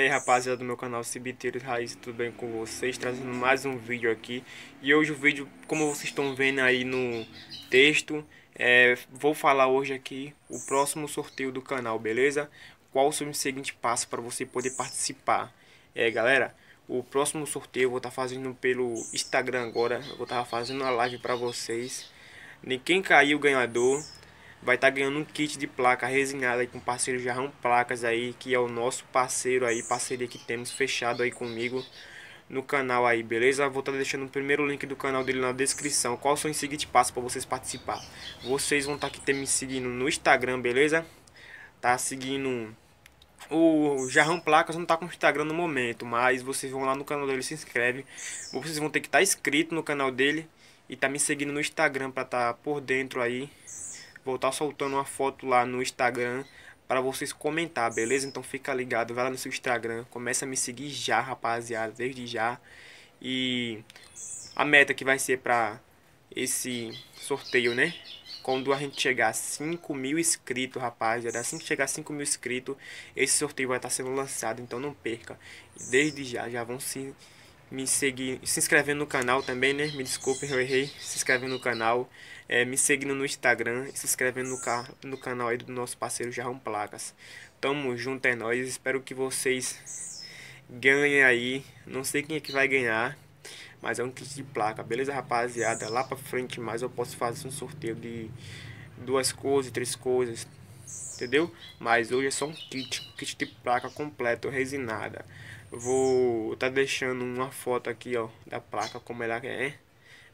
E aí rapaziada do meu canal Cibiteiros Raiz, tudo bem com vocês? Trazendo mais um vídeo aqui E hoje o vídeo, como vocês estão vendo aí no texto é, Vou falar hoje aqui o próximo sorteio do canal, beleza? Qual o seguinte passo para você poder participar É galera, o próximo sorteio eu vou estar tá fazendo pelo Instagram agora Eu vou estar tá fazendo uma live para vocês quem caiu o ganhador vai estar tá ganhando um kit de placa resinada aí com parceiro Jarrão Placas aí, que é o nosso parceiro aí, parceria que temos fechado aí comigo no canal aí, beleza? Vou estar tá deixando o primeiro link do canal dele na descrição. Qual são os seguintes passos para vocês participar? Vocês vão estar tá aqui me seguindo no Instagram, beleza? Tá seguindo o Jarrão Placas não tá com o Instagram no momento, mas vocês vão lá no canal dele, se inscreve. Vocês vão ter que estar tá inscrito no canal dele e tá me seguindo no Instagram para estar tá por dentro aí Vou estar tá soltando uma foto lá no Instagram para vocês comentar, beleza? Então fica ligado, vai lá no seu Instagram, começa a me seguir já, rapaziada, desde já. E a meta que vai ser para esse sorteio, né? Quando a gente chegar a 5 mil inscritos, rapaziada, assim que chegar a 5 mil inscritos, esse sorteio vai estar tá sendo lançado, então não perca. Desde já, já vão se me seguir, se inscrevendo no canal também, né? Me desculpe eu errei. Se inscrevendo no canal, é, me seguindo no Instagram, se inscrevendo no, ca no canal aí do nosso parceiro Jarrão Placas. Tamo junto, é nóis. Espero que vocês ganhem aí. Não sei quem é que vai ganhar, mas é um kit de placa, beleza, rapaziada? Lá pra frente mais eu posso fazer um sorteio de duas coisas, três coisas, entendeu? Mas hoje é só um kit, um kit de placa completo, resinada vou tá deixando uma foto aqui, ó, da placa como ela é.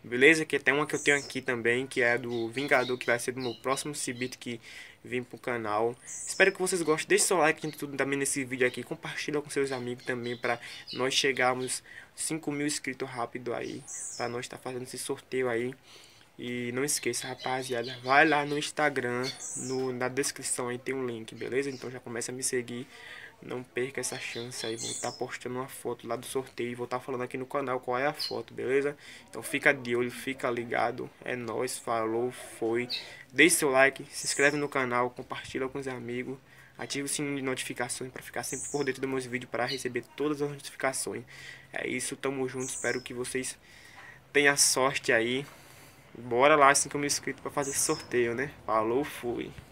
Beleza? Que tem uma que eu tenho aqui também, que é do Vingador, que vai ser do meu próximo cibit que vim pro canal. Espero que vocês gostem. Deixe seu like em tudo também nesse vídeo aqui. Compartilha com seus amigos também para nós chegarmos 5 mil inscritos rápido aí. para nós estar tá fazendo esse sorteio aí. E não esqueça, rapaziada, vai lá no Instagram, no, na descrição aí tem um link, beleza? Então já começa a me seguir não perca essa chance aí. Vou estar tá postando uma foto lá do sorteio. Vou estar tá falando aqui no canal qual é a foto, beleza? Então fica de olho, fica ligado. É nóis, falou, foi. Deixe seu like, se inscreve no canal, compartilha com os amigos. Ative o sininho de notificações para ficar sempre por dentro dos meus vídeos para receber todas as notificações. É isso, tamo junto. Espero que vocês tenham sorte aí. Bora lá, 5 mil inscritos para fazer sorteio, né? Falou, fui.